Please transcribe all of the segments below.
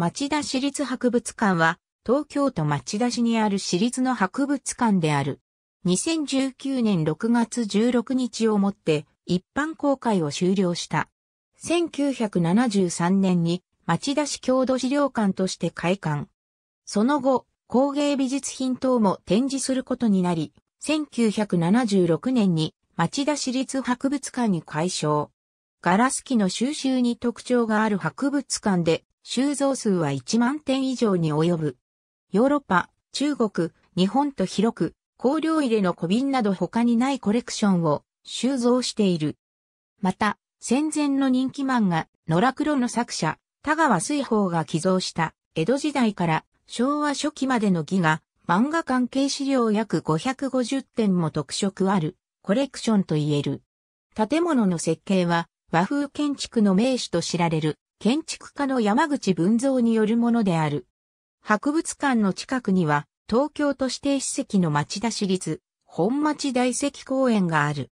町田市立博物館は、東京都町田市にある市立の博物館である。2019年6月16日をもって一般公開を終了した。1973年に町田市郷土資料館として開館。その後、工芸美術品等も展示することになり、1976年に町田市立博物館に改称。ガラス機の収集に特徴がある博物館で収蔵数は1万点以上に及ぶ。ヨーロッパ、中国、日本と広く、香料入れの小瓶など他にないコレクションを収蔵している。また、戦前の人気漫画、野良黒の作者、田川水宝が寄贈した江戸時代から昭和初期までの儀が漫画関係資料約550点も特色あるコレクションと言える。建物の設計は和風建築の名手と知られる建築家の山口文蔵によるものである。博物館の近くには、東京都指定史跡の町田市立、本町大石公園がある。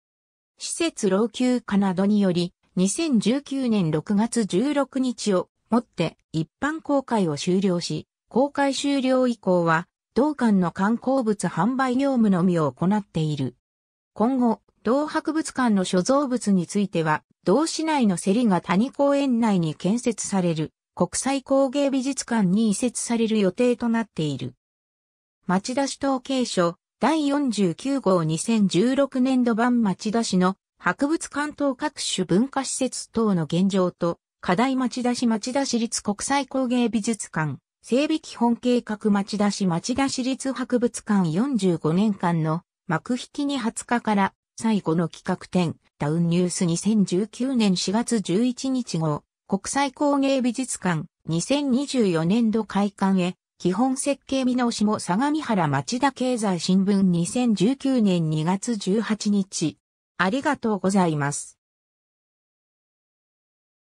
施設老朽化などにより、2019年6月16日をもって一般公開を終了し、公開終了以降は、同館の観光物販売業務のみを行っている。今後、同博物館の所蔵物については、同市内の競りが谷公園内に建設される国際工芸美術館に移設される予定となっている。町田市統計書第49号2016年度版町田市の博物館等各種文化施設等の現状と課題町田市町田市立国際工芸美術館整備基本計画町田市町田市立博物館45年間の幕引きに20日から最後の企画展、ダウンニュース2019年4月11日号、国際工芸美術館、2024年度開館へ、基本設計見直しも相模原町田経済新聞2019年2月18日。ありがとうございます。